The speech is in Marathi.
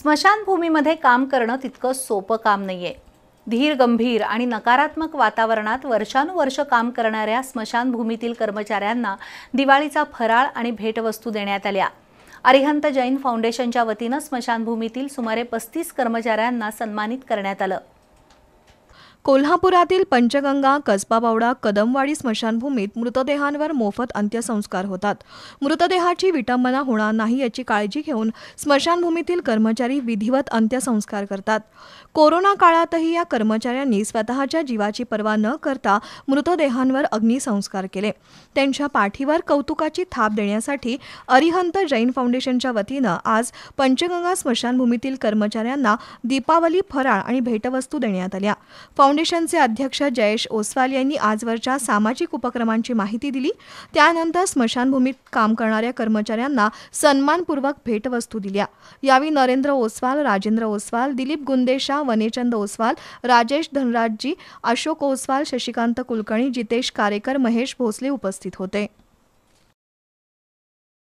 स्मशानभूमीमध्ये काम करणं तितकं सोपं काम नाही आहे धीर गंभीर आणि नकारात्मक वातावरणात वर्षानुवर्ष काम करणाऱ्या स्मशानभूमीतील कर्मचाऱ्यांना दिवाळीचा फराळ आणि भेटवस्तू देण्यात आल्या अरिहंत जैन फाउंडेशनच्या वतीनं स्मशानभूमीतील सुमारे पस्तीस कर्मचाऱ्यांना सन्मानित करण्यात आलं कोल्हापुरातील पंचगंगा कसबाबावडा कदमवाडी स्मशानभूमीत मृतदेहांवर मोफत अंत्यसंस्कार होतात मृतदेहाची विटंबना होणार नाही याची काळजी घेऊन स्मशानभूमीतील कर्मचारी विधिवत अंत्यसंस्कार करतात कोरोना काळातही या कर्मचाऱ्यांनी स्वतःच्या जीवाची पर्वा न करता मृतदेहांवर अग्निसंस्कार केले त्यांच्या पाठीवर कौतुकाची थाप देण्यासाठी अरिहंत जैन फाउंडेशनच्या वतीनं आज पंचगंगा स्मशानभूमीतील कर्मचाऱ्यांना दीपावली फराळ आणि भेटवस्तू देण्यात आल्या फाउंडेशनचे अध्यक्ष जयेश ओसवाल यांनी आजवरच्या सामाजिक उपक्रमांची माहिती दिली त्यानंतर स्मशानभूमीत काम करणाऱ्या कर्मचाऱ्यांना सन्मानपूर्वक भेटवस्तू दिल्या यावेळी नरेंद्र ओसवाल राजेंद्र ओसवाल दिलीप गुंदेशा वनेचंद ओसवाल राजेश धनराजजी अशोक ओसवाल शशिकांत कुलकर्णी जितेश कारेकर महेश भोसले उपस्थित होते